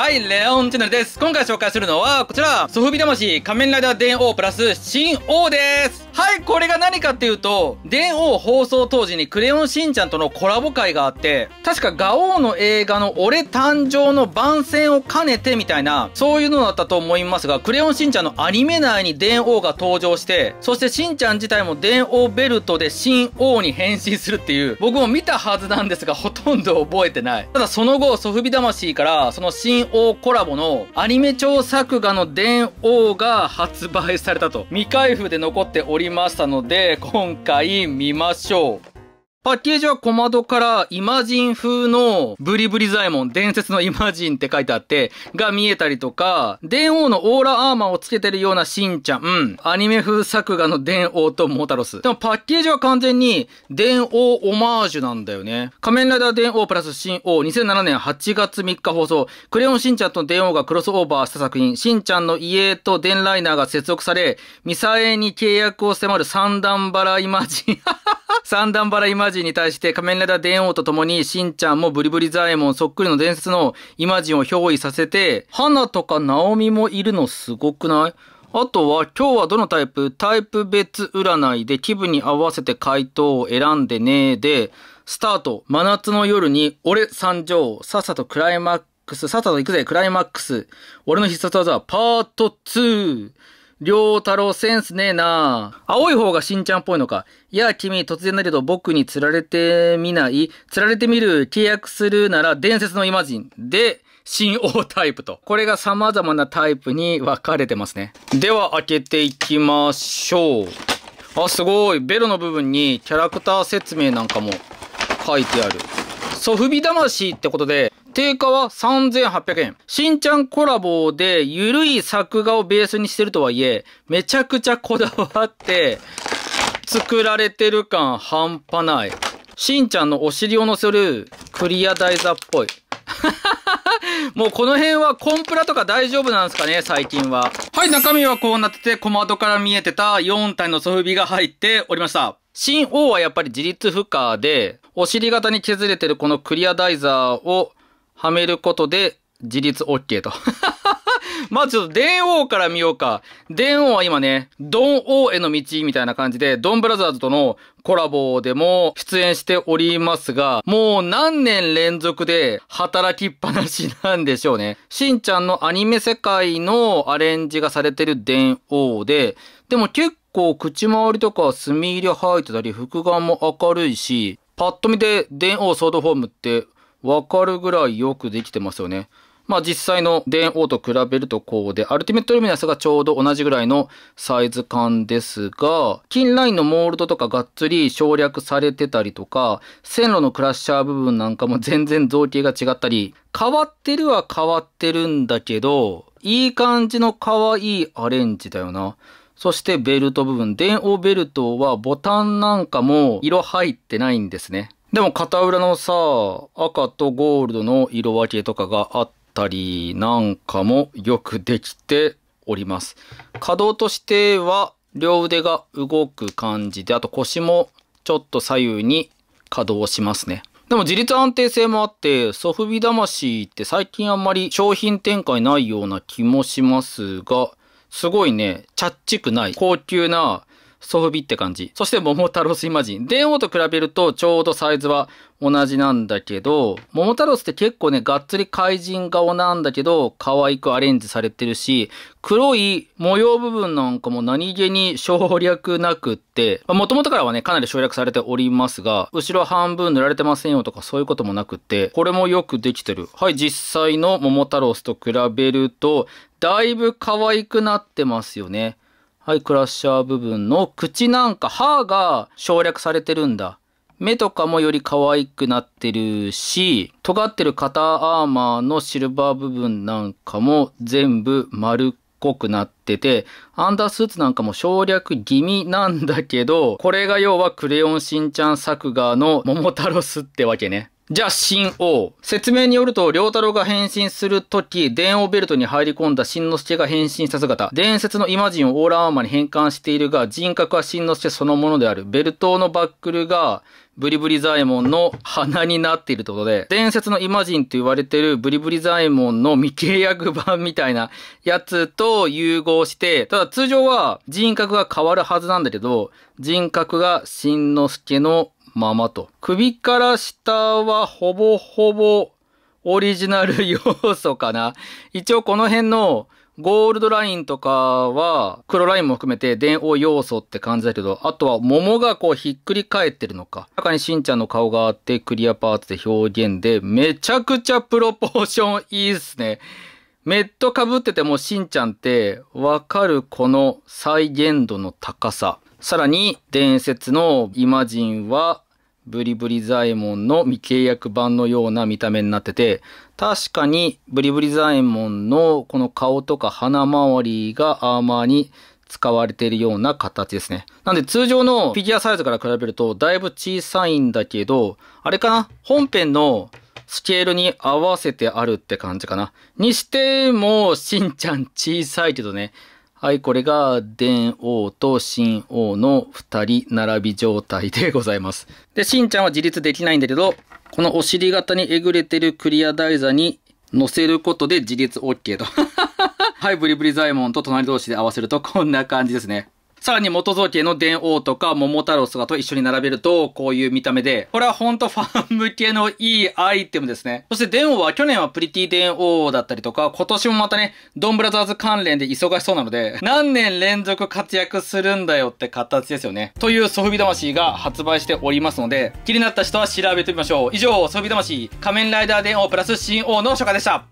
はい、レオンチャンネルです。今回紹介するのは、こちら、ソフビ魂仮面ライダー電王プラス新王です。はい、これが何かっていうと、電王放送当時にクレヨンしんちゃんとのコラボ会があって、確かガオーの映画の俺誕生の番宣を兼ねてみたいな、そういうのだったと思いますが、クレヨンしんちゃんのアニメ内に電王が登場して、そしてしんちゃん自体も電王ベルトで新王に変身するっていう、僕も見たはずなんですが、ほとんど覚えてない。ただその後、ソフビ魂から、その新王コラボのアニメ調作画の電王が発売されたと未開封で残っておりましたので今回見ましょうパッケージは小窓からイマジン風のブリブリザイモン、伝説のイマジンって書いてあって、が見えたりとか、電王のオーラアーマーをつけてるようなしんちゃん、うん、アニメ風作画の電王とモータロス。でもパッケージは完全に電王オマージュなんだよね。仮面ライダー電王プラス新王、2007年8月3日放送、クレヨンしんちゃんと電王がクロスオーバーした作品、しんちゃんの家と電ライナーが接続され、ミサエに契約を迫る三段バライマジン。三段腹イマジンに対して仮面ライダー電王と共に、しんちゃんもブリブリザエモンそっくりの伝説のイマジンを憑依させて、花とかナオミもいるのすごくないあとは、今日はどのタイプタイプ別占いで気分に合わせて回答を選んでねーで、スタート、真夏の夜に、俺参上、さっさとクライマックス、さっさと行くぜ、クライマックス。俺の必殺技、パート2。りょうたろうセンスねえな青い方がしんちゃんっぽいのか。いや、君、突然だけど僕に釣られてみない。釣られてみる、契約するなら伝説のイマジン。で、新王タイプと。これが様々なタイプに分かれてますね。では、開けていきましょう。あ、すごい。ベロの部分にキャラクター説明なんかも書いてある。ソフビ魂ってことで、定価は3800円。しんちゃんコラボでゆるい作画をベースにしてるとはいえ、めちゃくちゃこだわって作られてる感半端ない。しんちゃんのお尻を乗せるクリア台座っぽい。もうこの辺はコンプラとか大丈夫なんですかね、最近は。はい、中身はこうなってて、小窓から見えてた4体のソフビが入っておりました。新王はやっぱり自立不可で、お尻型に削れてるこのクリア台座をはめることで自立 OK と。まあちょっと電王から見ようか。電王は今ね、ドン王への道みたいな感じで、ドンブラザーズとのコラボでも出演しておりますが、もう何年連続で働きっぱなしなんでしょうね。しんちゃんのアニメ世界のアレンジがされてる電王で、でも結構口周りとか墨入れ入ってたり、複眼も明るいし、パッと見で電王ソードフォームってわかるぐらいよくできてますよね。まあ実際の電王と比べるとこうで、アルティメットルミナスがちょうど同じぐらいのサイズ感ですが、近ラインのモールドとかがっつり省略されてたりとか、線路のクラッシャー部分なんかも 全然造形が違ったり、変わってるは変わってるんだけど、いい感じの可愛いアレンジだよな。そしてベルト部分。電王ベルトはボタンなんかも色入ってないんですね。でも片裏のさ、赤とゴールドの色分けとかがあったりなんかもよくできております。可動としては両腕が動く感じで、あと腰もちょっと左右に稼働しますね。でも自立安定性もあって、ソフビ魂って最近あんまり商品展開ないような気もしますが、すごいね、チャッチくない、高級なソフビって感じ。そして桃太郎スイマジン。電王と比べるとちょうどサイズは同じなんだけど、桃太郎って結構ね、がっつり怪人顔なんだけど、可愛くアレンジされてるし、黒い模様部分なんかも何気に省略なくって、まあ、元々からはね、かなり省略されておりますが、後ろ半分塗られてませんよとかそういうこともなくって、これもよくできてる。はい、実際の桃太郎と比べると、だいぶ可愛くなってますよね。はい、クラッシャー部分の口なんか歯が省略されてるんだ。目とかもより可愛くなってるし、尖ってる肩アーマーのシルバー部分なんかも全部丸っこくなってて、アンダースーツなんかも省略気味なんだけど、これが要はクレヨンしんちゃん作画の桃太郎スってわけね。じゃあ、新王。説明によると、良太郎が変身するとき、電王ベルトに入り込んだ新之助が変身した姿。伝説のイマジンをオーラーアーマーに変換しているが、人格は新之助そのものである。ベルトのバックルが、ブリブリザエモンの鼻になっているということで、伝説のイマジンと言われているブリブリザエモンの未契約版みたいなやつと融合して、ただ通常は人格が変わるはずなんだけど、人格が新之助のままと。首から下はほぼほぼオリジナル要素かな。一応この辺のゴールドラインとかは黒ラインも含めて電王要素って感じだけど、あとは桃がこうひっくり返ってるのか。中にしんちゃんの顔があってクリアパーツで表現で、めちゃくちゃプロポーションいいっすね。メット被っててもしんちゃんってわかるこの再現度の高さ。さらに伝説のイマジンはブリブリザエモンの未契約版のような見た目になってて、確かにブリブリザエモンのこの顔とか鼻周りがアーマーに使われているような形ですね。なんで通常のフィギュアサイズから比べるとだいぶ小さいんだけど、あれかな本編のスケールに合わせてあるって感じかな。にしても、しんちゃん小さいけどね。はい、これが、電王と新王の二人並び状態でございます。で、しんちゃんは自立できないんだけど、このお尻型にえぐれてるクリア台座に乗せることで自立 OK と。はい、ブリブリザイモンと隣同士で合わせるとこんな感じですね。さらに元造形の電王とか桃太郎とかと一緒に並べると、こういう見た目で、これはほんとファン向けのいいアイテムですね。そして電王は去年はプリティ電王だったりとか、今年もまたね、ドンブラザーズ関連で忙しそうなので、何年連続活躍するんだよって形ですよね。というソフビ魂が発売しておりますので、気になった人は調べてみましょう。以上、ソフビ魂、仮面ライダー電王プラス新王の初夏でした。